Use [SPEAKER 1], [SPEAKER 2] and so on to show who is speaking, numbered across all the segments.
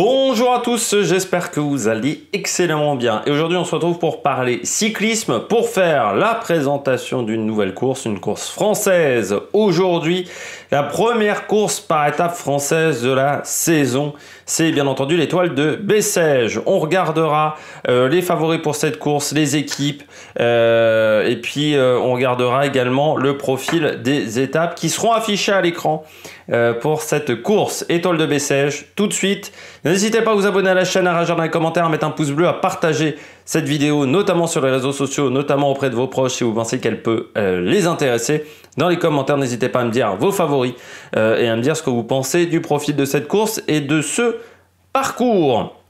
[SPEAKER 1] Bonjour à tous, j'espère que vous allez excellemment bien. Et aujourd'hui, on se retrouve pour parler cyclisme, pour faire la présentation d'une nouvelle course, une course française. Aujourd'hui, la première course par étape française de la saison c'est bien entendu l'étoile de Bessège. On regardera euh, les favoris pour cette course, les équipes, euh, et puis euh, on regardera également le profil des étapes qui seront affichées à l'écran pour cette course étoile de Bessège. Tout de suite, n'hésitez pas à vous abonner à la chaîne, à rajouter un commentaire, à mettre un pouce bleu, à partager cette vidéo, notamment sur les réseaux sociaux, notamment auprès de vos proches si vous pensez qu'elle peut euh, les intéresser. Dans les commentaires, n'hésitez pas à me dire vos favoris euh, et à me dire ce que vous pensez du profit de cette course et de ce parcours.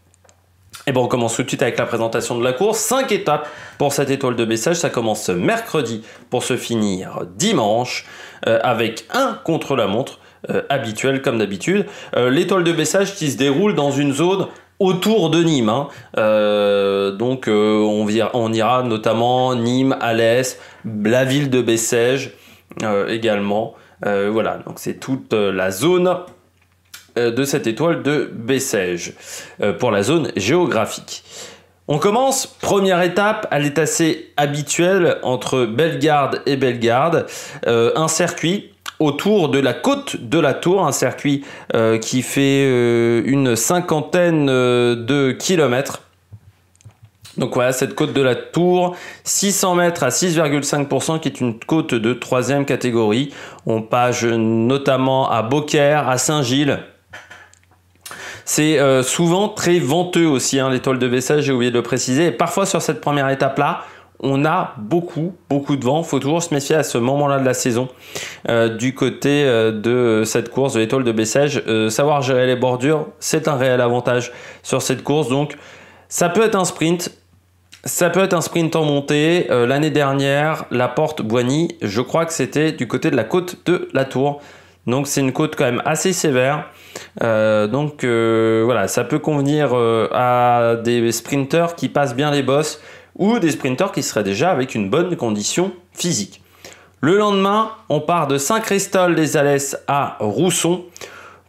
[SPEAKER 1] Et bon, on commence tout de suite avec la présentation de la course. 5 étapes pour cette étoile de message Ça commence mercredi pour se finir dimanche euh, avec un contre-la-montre. habituel comme d'habitude. L'étoile de baissage qui se déroule dans une zone autour de Nîmes. Hein. Euh, donc euh, on, ira notamment Nîmes, Alès, la ville de Bessèges euh, également. voilà, donc c'est toute la zone de cette étoile de Bessèges pour la zone géographique. On commence, première étape, elle est assez habituelle entre Bellegarde et Bellegarde, un circuit autour de la côte de la Tour, un circuit euh, qui fait euh, une cinquantaine euh, de kilomètres. Donc voilà, cette côte de la Tour, 600 mètres à 6,5%, qui est une côte de troisième catégorie. On page notamment à Beaucaire, à Saint-Gilles. C'est souvent très venteux aussi, hein, l'étoile de vaisselle j'ai oublié de le préciser. Et parfois sur cette première étape-là, on a beaucoup, beaucoup de vent. Il faut toujours se méfier à ce moment-là de la saison euh, du côté euh, de cette course de l'étoile de Bessège. Euh, savoir gérer les bordures, c'est un réel avantage sur cette course. Donc, ça peut être un sprint. Ça peut être un sprint en montée. L'année dernière, la porte Boigny, je crois que c'était du côté de la côte de la Tour. Donc c'est une côte quand même assez sévère. donc voilà, ça peut convenir à des sprinteurs qui passent bien les bosses, ou des sprinteurs qui seraient déjà avec une bonne condition physique. Le lendemain, on part de Saint-Christol-des-Alès à Rousson.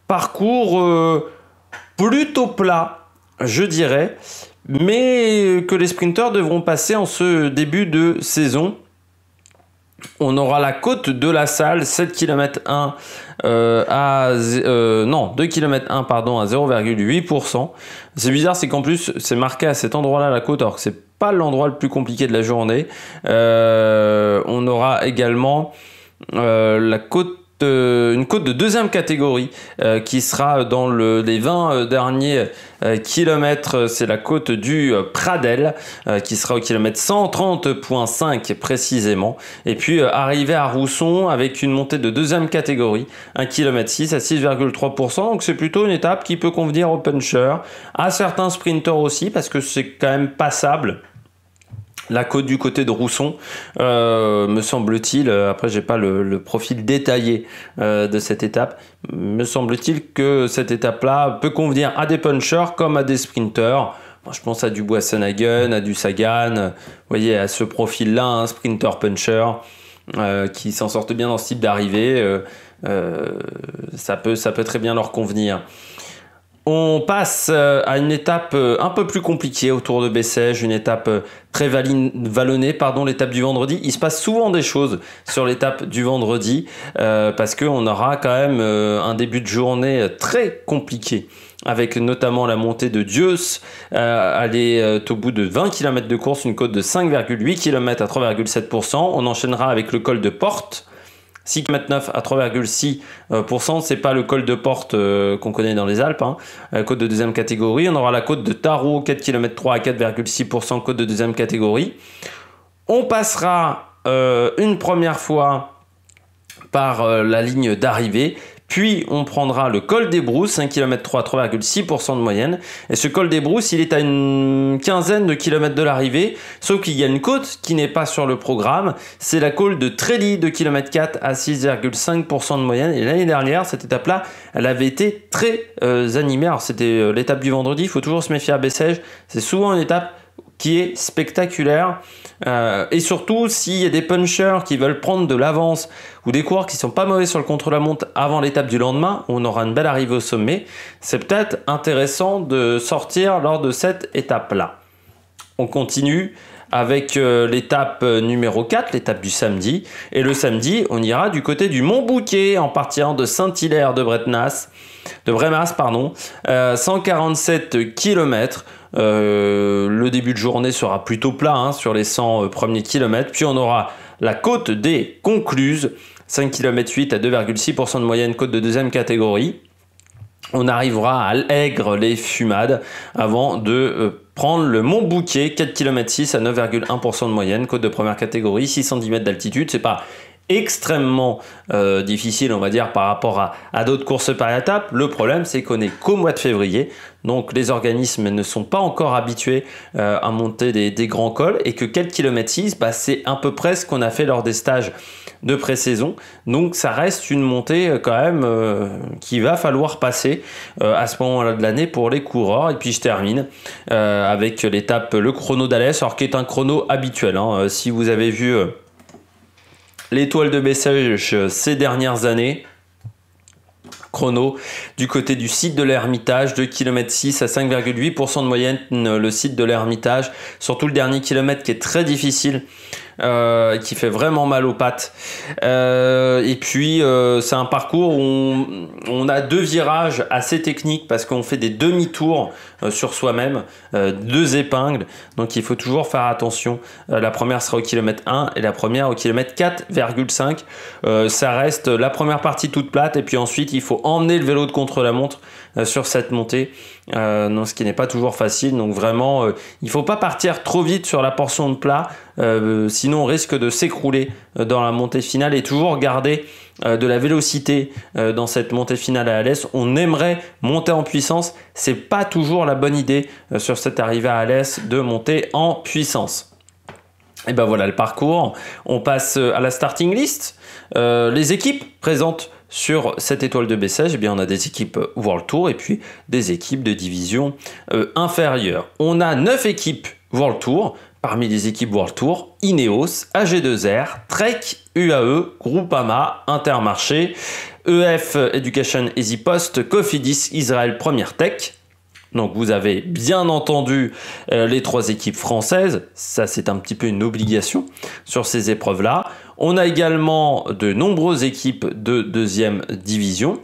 [SPEAKER 1] Parcours euh, plutôt plat, je dirais, mais que les sprinteurs devront passer en ce début de saison on aura la côte de la salle, 7 km 1 à euh, non, 2 km 1 pardon à 0,8%. C'est bizarre, c'est qu'en plus c'est marqué à cet endroit-là la côte alors que c'est pas l'endroit le plus compliqué de la journée. Euh, on aura également euh, la côte une côte de deuxième catégorie euh, qui sera dans les 20 euh, derniers euh, kilomètres. C'est la côte du Pradel qui sera au kilomètre 130.5 précisément. Et puis arriver à Rousson avec une montée de deuxième catégorie, 1 km 6 à 6,3%. Donc c'est plutôt une étape qui peut convenir aux punchers, à certains sprinters aussi parce que c'est quand même passable. La côte du côté de Rousson, euh, me semble-t-il, euh, après j'ai pas le, profil détaillé euh, de cette étape, me semble-t-il que cette étape-là peut convenir à des punchers comme à des sprinters. je pense à du Boissenhagen, à du Sagan, vous voyez, à ce profil-là, un sprinter-puncher qui s'en sortent bien dans ce type d'arrivée. ça, peut, ça peut très bien leur convenir. On passe euh, à une étape euh, un peu plus compliquée autour de Bessèges, une étape euh, très vallonnée, pardon, l'étape du vendredi. Il se passe souvent des choses sur l'étape du vendredi parce qu'on aura quand même un début de journée très compliqué avec notamment la montée de Dieus, aller au bout de 20 km de course, une côte de 5,8 km à 3,7%. On enchaînera avec le col de Porte, 6,9 à 3,6%. C'est pas le col de porte euh, qu'on connaît dans les Alpes. Hein. Euh, côte de deuxième catégorie. On aura la côte de Tarot, 4 km 3 à 4,6%, côte de deuxième catégorie. On passera euh, une première fois par la ligne d'arrivée puis on prendra le col des Brousses, 1 km 3 3,6% de moyenne. Et ce col des Brousses, il est à une quinzaine de kilomètres de l'arrivée, sauf qu'il y a une côte qui n'est pas sur le programme. C'est la col de Trély, de km 4 à 6,5% de moyenne. Et l'année dernière, cette étape-là, elle avait été très euh, animée. Alors c'était euh, l'étape du vendredi, il faut toujours se méfier à Bessèges. C'est souvent une étape qui est spectaculaire. Euh, et surtout, s'il y a des punchers qui veulent prendre de l'avance ou des coureurs qui sont pas mauvais sur le contre-la-montre avant l'étape du lendemain, on aura une belle arrivée au sommet. C'est peut-être intéressant de sortir lors de cette étape-là. On continue avec euh, l'étape euh, numéro 4, l'étape du samedi. Et le samedi, on ira du côté du Mont Bouquet en partant de Saint-Hilaire de Bretnas, de Bremas, pardon, 147 km. Euh, le début de journée sera plutôt plat hein, sur les 100 euh, premiers kilomètres. Puis on aura la côte des Concluses, 5 km 8 à 2,6% de moyenne côte de deuxième catégorie. On arrivera à l'Aigre, les Fumades, avant de euh, prendre le Mont Bouquet, 4 km 6 à 9,1% de moyenne, côte de première catégorie, 610 mètres d'altitude. C'est pas extrêmement euh, difficile, on va dire, par rapport à, d'autres courses par étapes. Le problème, c'est qu'on est qu'au mois de février, donc les organismes ne sont pas encore habitués euh, à monter des, grands cols et que quelques km 6, bah, c'est à peu près ce qu'on a fait lors des stages de pré-saison. Donc ça reste une montée euh, quand même qui qu'il va falloir passer à ce moment-là de l'année pour les coureurs. Et puis je termine avec l'étape, le chrono d'Alès, alors qui est un chrono habituel. Hein. Si vous avez vu... L'étoile de baissage euh, ces dernières années, chrono du côté du site de l'Ermitage, 2 km 6 à 5,8% de moyenne euh, le site de l'Ermitage, surtout le dernier kilomètre qui est très difficile euh, qui fait vraiment mal aux pattes. Euh, et puis, euh, c'est un parcours où on, a deux virages assez techniques parce qu'on fait des demi-tours sur soi-même, deux épingles. Donc, il faut toujours faire attention. la première sera au kilomètre 1 et la première au kilomètre 4,5. ça reste la première partie toute plate et puis ensuite, il faut emmener le vélo de contre-la-montre sur cette montée. non, ce qui n'est pas toujours facile. Donc vraiment, il il faut pas partir trop vite sur la portion de plat. Euh, sinon, on risque de s'écrouler euh, dans la montée finale et toujours garder euh, de la vélocité dans cette montée finale à Alès. On aimerait monter en puissance. C'est pas toujours la bonne idée sur cette arrivée à Alès de monter en puissance. Et ben voilà le parcours. On passe à la starting list. les équipes présentes sur cette étoile de Bessèges, eh bien on a des équipes World Tour et puis des équipes de division inférieure. On a 9 équipes World Tour, Parmi les équipes World Tour, Ineos, AG2R, Trek, UAE, Groupama, Intermarché, EF Education Easy Post, Cofidis, Israel Première Tech. Donc vous avez bien entendu euh, les trois équipes françaises, ça c'est un petit peu une obligation sur ces épreuves-là. On a également de nombreuses équipes de deuxième division,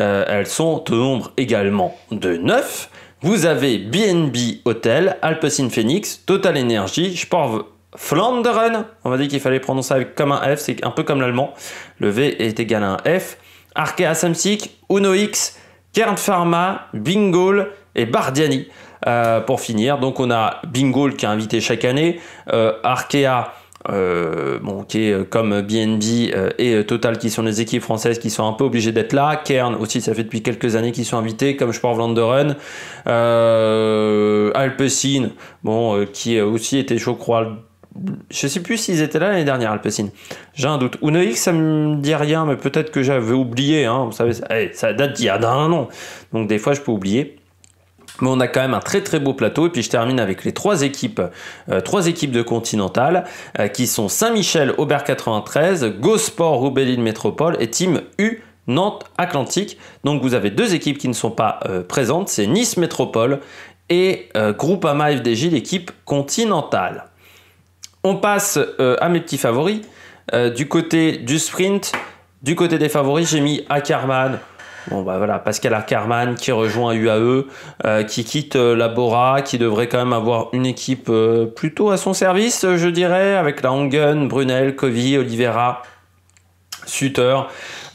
[SPEAKER 1] euh, elles sont au nombre également de 9. Vous avez BNB Hotel, Alpesin Phoenix, Total Energy, Sport Flanderen. On m'a dit qu'il fallait prononcer avec, comme un F, c'est un peu comme l'allemand. Le V est égal à un F. Arkea Samsic, Uno X, Kern Pharma, Bingol et Bardiani. Euh, pour finir, donc on a Bingol qui est invité chaque année, euh, Arkea euh, qui est euh, comme BNB euh, et Total qui sont les équipes françaises qui sont un peu obligées d'être là. Kern aussi, ça fait depuis quelques années qu'ils sont invités, comme je pense Run Alpecin, bon, qui aussi était, je crois, je sais plus s'ils étaient là l'année dernière, Alpecin. J'ai un doute. Unoix, ça me dit rien, mais peut-être que j'avais oublié. Hein. Vous savez, ça, eh, ça date d'il y a un an. Donc des fois, je peux oublier. Mais on a quand même un très très beau plateau. Et puis je termine avec les trois équipes, euh, trois équipes de Continental euh, qui sont Saint-Michel, Aubert 93, Gosport, roubaix Métropole et Team U. Nantes Atlantique. Donc vous avez deux équipes qui ne sont pas euh, présentes, c'est Nice Métropole et Groupama FDJ, l'équipe continentale. On passe à mes petits favoris. du côté du sprint, du côté des favoris, j'ai mis Ackerman, Bon, bah voilà, Pascal Ackerman qui rejoint UAE, euh, qui quitte euh, la Bora, qui devrait quand même avoir une équipe euh, plutôt à son service, je dirais, avec la Hongen, Brunel, Kovi, Oliveira. Sutter,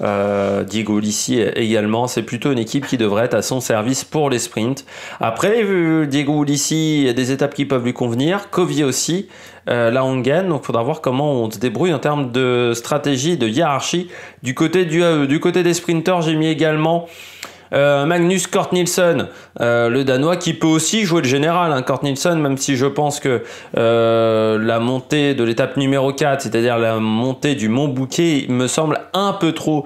[SPEAKER 1] euh, Diego Ulissi également. C'est plutôt une équipe qui devrait être à son service pour les sprints. Après, vu Diego Ulissi a des étapes qui peuvent lui convenir. Covier aussi, euh, la Donc, il faudra voir comment on se débrouille en termes de stratégie, de hiérarchie. Du côté, du, euh, du côté des sprinters, j'ai mis également euh, Magnus Kort euh, le Danois, qui peut aussi jouer le général. Hein, même si je pense que euh, la montée de l'étape numéro 4, c'est-à-dire la montée du Mont Bouquet, me semble un peu trop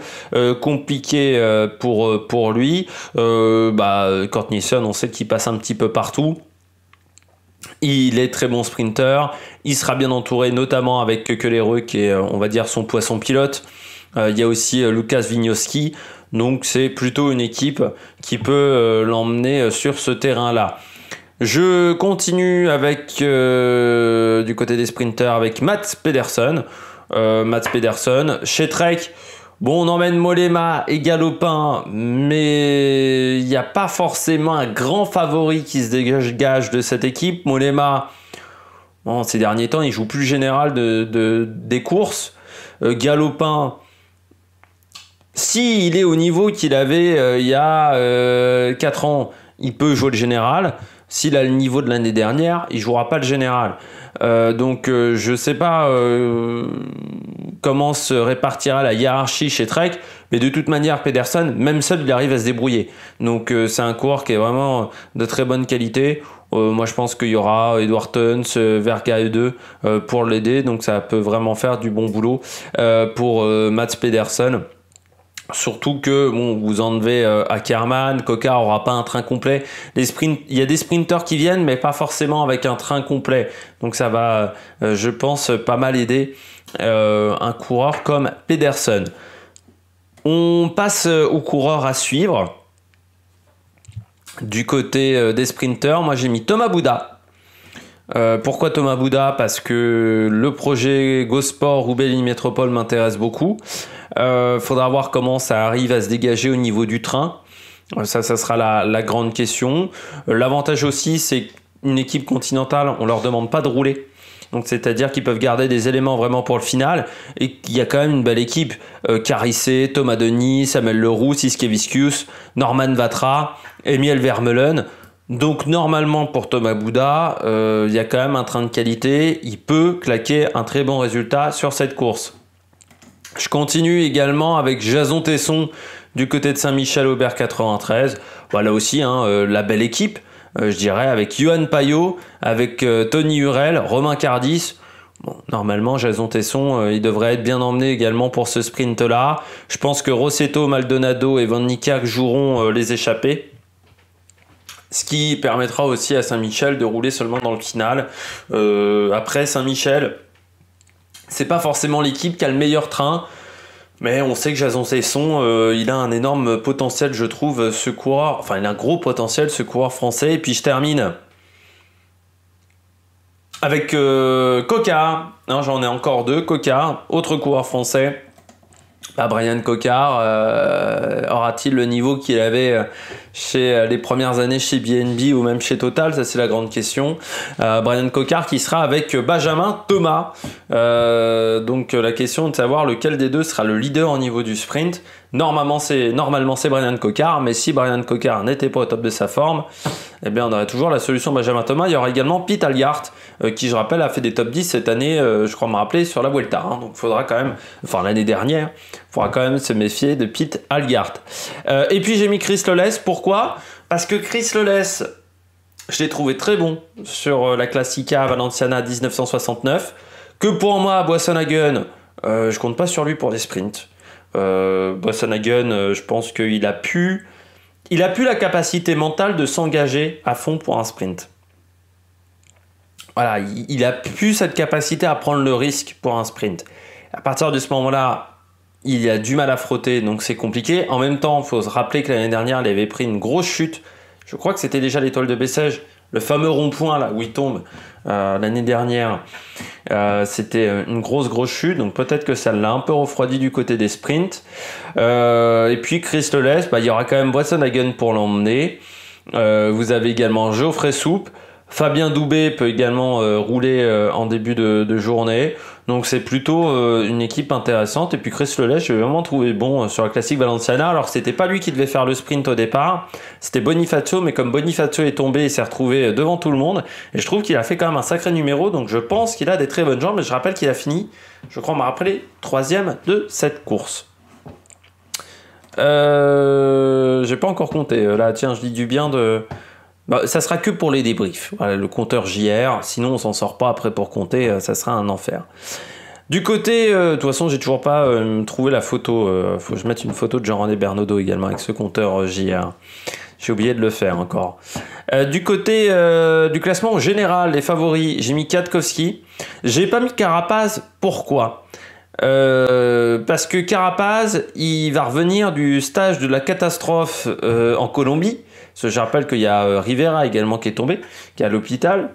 [SPEAKER 1] compliqué pour, lui. bah, on sait qu'il passe un petit peu partout. Il est très bon sprinter. Il sera bien entouré, notamment avec Kekelereux, qui est, on va dire, son poisson pilote. Euh, il y a aussi euh, Lucas Vignoski. Donc c'est plutôt une équipe qui peut euh, l'emmener sur ce terrain-là. Je continue avec du côté des sprinters avec Matt Pedersen. Euh, Mats Pedersen chez Trek. Bon, on emmène Molema et Galopin, mais il n'y a pas forcément un grand favori qui se dégage de cette équipe. Molema, en ces derniers temps, il joue plus général de, des courses. Galopin, s'il est au niveau qu'il avait euh, il y a 4 euh, ans, il peut jouer le général. S'il a le niveau de l'année dernière, il jouera pas le général. Euh, donc je ne sais pas comment se répartira la hiérarchie chez Trek, mais de toute manière Pedersen, même seul, il arrive à se débrouiller. Donc c'est un coureur qui est vraiment de très bonne qualité. moi je pense qu'il y aura Edward Tuns, Verga 2 e pour l'aider, donc ça peut vraiment faire du bon boulot pour Mats Pedersen. Surtout que vous enlevez à euh, Ackerman, Coca aura pas un train complet. il y a des sprinteurs qui viennent, mais pas forcément avec un train complet. Donc ça va, euh, je pense, pas mal aider euh, un coureur comme Pedersen. On passe au coureur à suivre. Du côté des sprinteurs. moi j'ai mis Thomas Bouddha euh, pourquoi Thomas Bouda Parce que le projet GoSport Roubaix Métropole m'intéresse beaucoup. Il euh, faudra voir comment ça arrive à se dégager au niveau du train. Euh, ça, ça sera la, grande question. L'avantage aussi, c'est une équipe continentale, on leur demande pas de rouler. Donc c'est-à-dire qu'ils peuvent garder des éléments vraiment pour le final et qu'il y a quand même une belle équipe. Carissé, Thomas Denis, Samuel Leroux, Siskevicius, Norman Vatra, Emil Vermeulen. Donc normalement pour Thomas Bouda, euh, il y a quand même un train de qualité, il peut claquer un très bon résultat sur cette course. Je continue également avec Jason Tesson du côté de Saint-Michel-Aubert 93. Voilà aussi hein, euh, la belle équipe, euh, je dirais, avec Johan Payot, avec Tony Hurel, Romain Cardis. Bon, normalement, Jason Tesson, il devrait être bien emmené également pour ce sprint-là. Je pense que Rossetto, Maldonado et Van joueront les échappés. Ce qui permettra aussi à Saint-Michel de rouler seulement dans le final. Euh, après Saint-Michel, c'est pas forcément l'équipe qui a le meilleur train. Mais on sait que Jason Cesson, euh, il a un énorme potentiel, je trouve, ce coureur. Enfin, il a un gros potentiel, ce coureur français. Et puis je termine avec euh, Coca. J'en ai encore deux. Coca, autre coureur français, Brian Cocard euh, aura-t-il le niveau qu'il avait euh, chez euh, les premières années chez BNB ou même chez Total Ça, c'est la grande question. Brian Cocard qui sera avec Benjamin Thomas. donc, la question de savoir lequel des deux sera le leader au niveau du sprint. Normalement, c'est normalement c'est Brian Cocard, mais si Brian Cocard n'était pas au top de sa forme, eh bien on aurait toujours la solution Benjamin Thomas. Il y aura également Pete Algart, euh, qui je rappelle a fait des top 10 cette année, euh, je crois me rappeler, sur la Vuelta. donc hein. donc faudra quand même, enfin l'année dernière, faudra quand même se méfier de Pete Algart. Euh, et puis j'ai mis Chris Leles Pourquoi Parce que Chris Leles je l'ai trouvé très bon sur la Classica Valenciana 1969. Que pour moi, à Boisson Hagen, je compte pas sur lui pour les sprints. Euh, euh, je pense qu'il a pu, il a pu la capacité mentale de s'engager à fond pour un sprint. Voilà, il, a pu cette capacité à prendre le risque pour un sprint. À partir de ce moment-là, il a du mal à frotter, donc c'est compliqué. En même temps, il faut se rappeler que l'année dernière, il avait pris une grosse chute. Je crois que c'était déjà l'étoile de Bessèges le fameux rond-point là où il tombe euh, l'année dernière, euh, c'était euh, une grosse grosse chute, donc peut-être que ça l'a un peu refroidi du côté des sprints. et puis Chris bah, il y aura quand même Boisson Hagen pour l'emmener. vous avez également Geoffrey Soupe. Fabien Doubé peut également euh, rouler euh, en début de, journée. Donc c'est plutôt euh, une équipe intéressante. Et puis Chris Lelay, j'ai vraiment trouvé bon sur la classique Valenciana. Alors c'était pas lui qui devait faire le sprint au départ. C'était Bonifacio, mais comme Bonifacio est tombé, il s'est retrouvé devant tout le monde. Et je trouve qu'il a fait quand même un sacré numéro. Donc je pense qu'il a des très bonnes jambes. Mais je rappelle qu'il a fini, je crois, m'a rappelé, troisième de cette course. j'ai pas encore compté. Là, tiens, je dis du bien de bah, ça sera que pour les débriefs. Voilà, le compteur JR, sinon on s'en sort pas après pour compter, euh, ça sera un enfer. Du côté, euh, de toute façon, j'ai toujours pas euh, trouvé la photo. Euh, faut que je mette une photo de Jean-René Bernaudot également avec ce compteur JR. J'ai oublié de le faire encore. du côté du classement général les favoris, j'ai mis Katkowski. J'ai pas mis Carapaz. Pourquoi Parce que Carapaz, il va revenir du stage de la catastrophe en Colombie. Je rappelle qu'il y a euh, Rivera également qui est tombé, qui est à l'hôpital.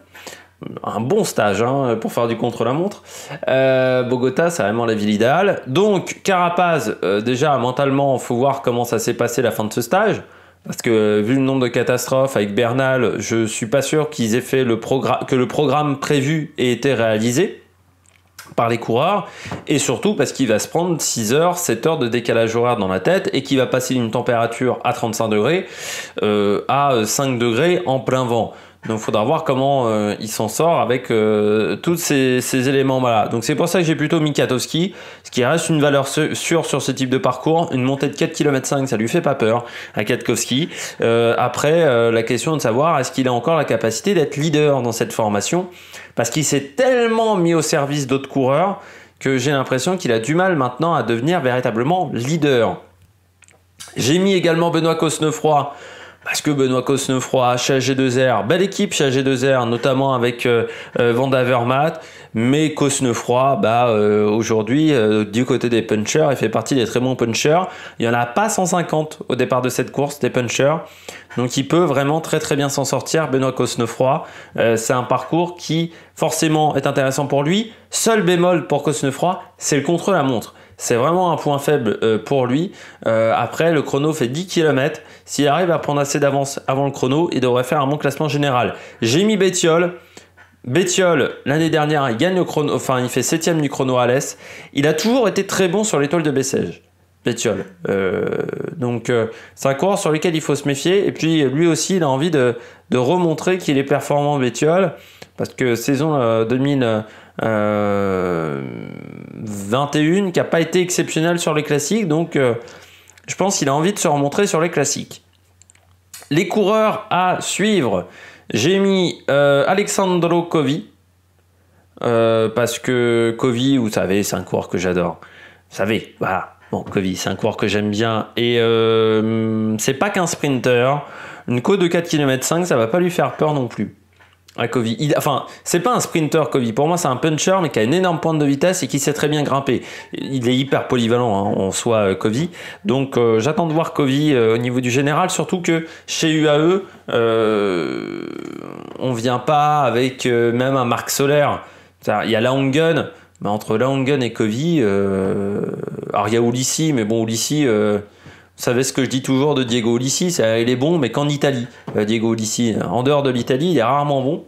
[SPEAKER 1] Un bon stage hein, pour faire du contre-la-montre. Euh, Bogota, c'est vraiment la ville idéale. Donc, Carapaz, euh, déjà mentalement, faut voir comment ça s'est passé la fin de ce stage. Parce que vu le nombre de catastrophes avec Bernal, je suis pas sûr qu'ils aient fait le que le programme prévu ait été réalisé par les coureurs et surtout parce qu'il va se prendre 6 heures, 7 heures de décalage horaire dans la tête et qu'il va passer d'une température à 35 degrés euh, à 5 euh, degrés en plein vent. Donc, il faudra voir comment euh, il s'en sort avec euh, tous ces, éléments voilà Donc, c'est pour ça que j'ai plutôt mis Katowski, ce qui reste une valeur sûre sur ce type de parcours. Une montée de 4 km 5, ça lui fait pas peur à Katkowski. Euh, après, la question de savoir est-ce qu'il a encore la capacité d'être leader dans cette formation, parce qu'il s'est tellement mis au service d'autres coureurs que j'ai l'impression qu'il a du mal maintenant à devenir véritablement leader. J'ai mis également Benoît Cosnefroy parce que Benoît Cosnefroy, chez AG2R, belle équipe chez AG2R, notamment avec euh, euh, Vandavermat, mais Cosnefroy, bah, euh, aujourd'hui, du côté des punchers, il fait partie des très bons punchers. Il n'y en a pas 150 au départ de cette course, des punchers. Donc il peut vraiment très très bien s'en sortir, Benoît Cosnefroy. c'est un parcours qui forcément est intéressant pour lui. Seul bémol pour Cosnefroy, c'est le contre-la-montre. C'est vraiment un point faible euh, pour lui. Euh, après, le chrono fait 10 km. S'il arrive à prendre assez d'avance avant le chrono, il devrait faire un bon classement général. J'ai mis Bétiol. Bétiol, l'année dernière, il gagne le chrono, enfin, il fait 7 du chrono à l'Est. Il a toujours été très bon sur l'étoile de Bessèges. Bétiol. Euh, donc, c'est un coureur sur lequel il faut se méfier. Et puis, lui aussi, il a envie de, remontrer qu'il est performant, Bétiol. Parce que saison 2000. 21 euh, qui n'a pas été exceptionnel sur les classiques, donc euh, je pense qu'il a envie de se remontrer sur les classiques. Les coureurs à suivre, j'ai mis euh, Alexandro Covi, parce que Covi vous savez, c'est un coureur que j'adore. Vous savez, voilà. Bon, Covi, c'est un coureur que j'aime bien. Et c'est pas qu'un sprinter. Une côte de 4 km 5, ça va pas lui faire peur non plus à Il, enfin, c'est pas un sprinter Kovy. Pour moi, c'est un puncher, mais qui a une énorme pointe de vitesse et qui sait très bien grimper. Il est hyper polyvalent hein, en soi, Covy. Euh, Donc, euh, j'attends de voir Kovy euh, au niveau du général, surtout que chez UAE, on vient pas avec même un Marc Solaire. Il y a Langen, mais entre Langen et Kovy, alors il y a Ulissi, mais bon, Ulissi vous savez ce que je dis toujours de Diego Ulissi, euh, il est bon, mais qu'en Italie. Euh, Diego Ulissi, en dehors de l'Italie, il est rarement bon.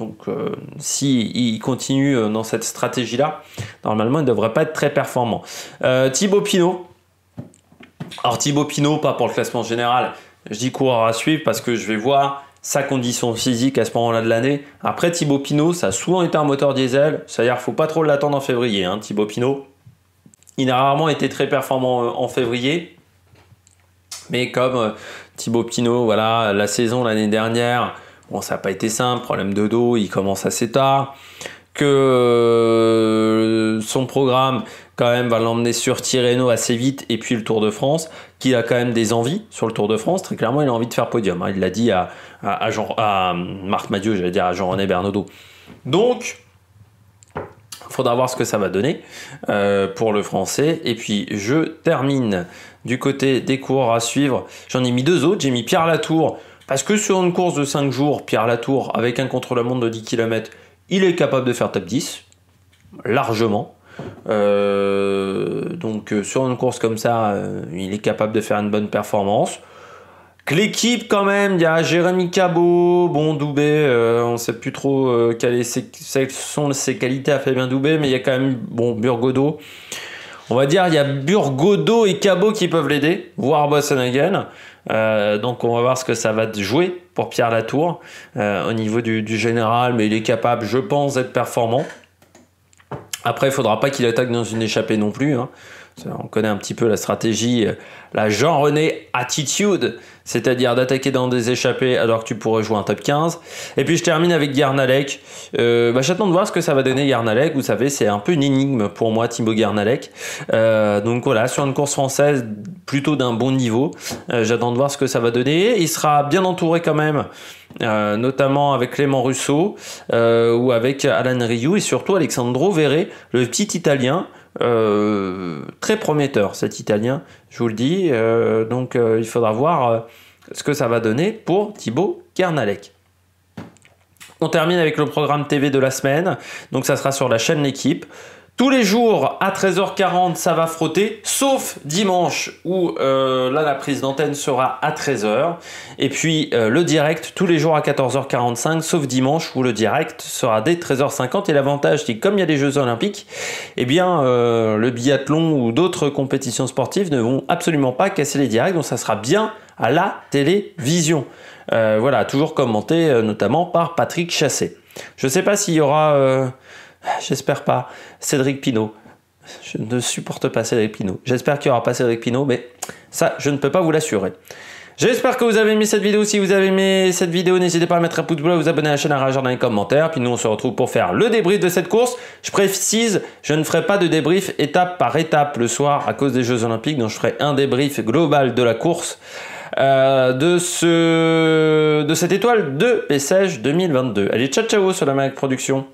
[SPEAKER 1] Donc, euh, si il continue dans cette stratégie-là, normalement, il ne devrait pas être très performant. Thibaut Pinot. Alors, Thibaut Pinot, pas pour le classement général. Je dis coureur à suivre parce que je vais voir sa condition physique à ce moment-là de l'année. Après, Thibaut Pinot, ça a souvent été un moteur diesel. C'est-à-dire, faut pas trop l'attendre en février, hein, Thibaut Pinot. Il a rarement été très performant en février. Mais comme euh, Thibaut Pinot, voilà, la saison l'année dernière, bon, ça n'a pas été simple, problème de dos, il commence assez tard. Que euh, son programme, quand même, va l'emmener sur Tirreno assez vite, et puis le Tour de France, qu'il a quand même des envies sur le Tour de France. Très clairement, il a envie de faire podium. Hein. Il l'a dit à, à, Jean, à Marc Madieu, j'allais dire à Jean-René Bernaudot. Donc, il faudra voir ce que ça va donner euh, pour le français. Et puis, je termine du côté des cours à suivre, j'en ai mis deux autres. J'ai mis Pierre Latour, parce que sur une course de 5 jours, Pierre Latour, avec un contre la monde de 10 km, il est capable de faire top 10, largement. Euh, donc euh, sur une course comme ça, euh, il est capable de faire une bonne performance. Que l'équipe quand même, il y a Jérémy Cabot, bon Doubé, on ne sait plus trop quelles sont ses qualités à Fabien Doubé, mais il y a quand même bon Burgodo. On va dire, il y a Burgodo et Cabot qui peuvent l'aider, voire Bossenhagen. Euh, donc on va voir ce que ça va jouer pour Pierre Latour euh, au niveau du, général, mais il est capable, je pense, d'être performant. Après, il faudra pas qu'il attaque dans une échappée non plus. Hein on connaît un petit peu la stratégie, euh, la Jean-René attitude, c'est-à-dire d'attaquer dans des échappées alors que tu pourrais jouer un top 15. Et puis je termine avec Garnalek. Euh, bah, J'attends de voir ce que ça va donner Garnalek. Vous savez, c'est un peu une énigme pour moi, Thibaut Garnalek. Euh, donc voilà, sur une course française plutôt d'un bon niveau. Euh, j'attends de voir ce que ça va donner. Il sera bien entouré quand même euh, notamment avec Clément Russo euh, ou avec Alan Rioux et surtout Alexandro Verre, le petit Italien, euh, très prometteur cet Italien, je vous le dis. donc il faudra voir ce que ça va donner pour Thibaut Kernalek. On termine avec le programme TV de la semaine, donc ça sera sur la chaîne L'équipe. Tous les jours à 13h40, ça va frotter, sauf dimanche où euh, là la prise d'antenne sera à 13h. Et puis euh, le direct tous les jours à 14h45, sauf dimanche où le direct sera dès 13h50. Et l'avantage, c'est que comme il y a les Jeux Olympiques, eh bien euh, le biathlon ou d'autres compétitions sportives ne vont absolument pas casser les directs, donc ça sera bien à la télévision. voilà, toujours commenté notamment par Patrick Chassé. Je ne sais pas s'il y aura J'espère pas. Cédric Pinault. Je ne supporte pas Cédric Pinault. J'espère qu'il n'y aura pas Cédric Pinault, mais ça, je ne peux pas vous l'assurer. J'espère que vous avez aimé cette vidéo. Si vous avez aimé cette vidéo, n'hésitez pas à mettre un pouce bleu, à vous abonner à la chaîne, à réagir dans les commentaires. Puis nous, on se retrouve pour faire le débrief de cette course. Je précise, je ne ferai pas de débrief étape par étape le soir à cause des Jeux Olympiques. Donc, je ferai un débrief global de la course euh, de, ce, de cette étoile de PSH 2022. Allez, ciao, ciao sur la Mac Production.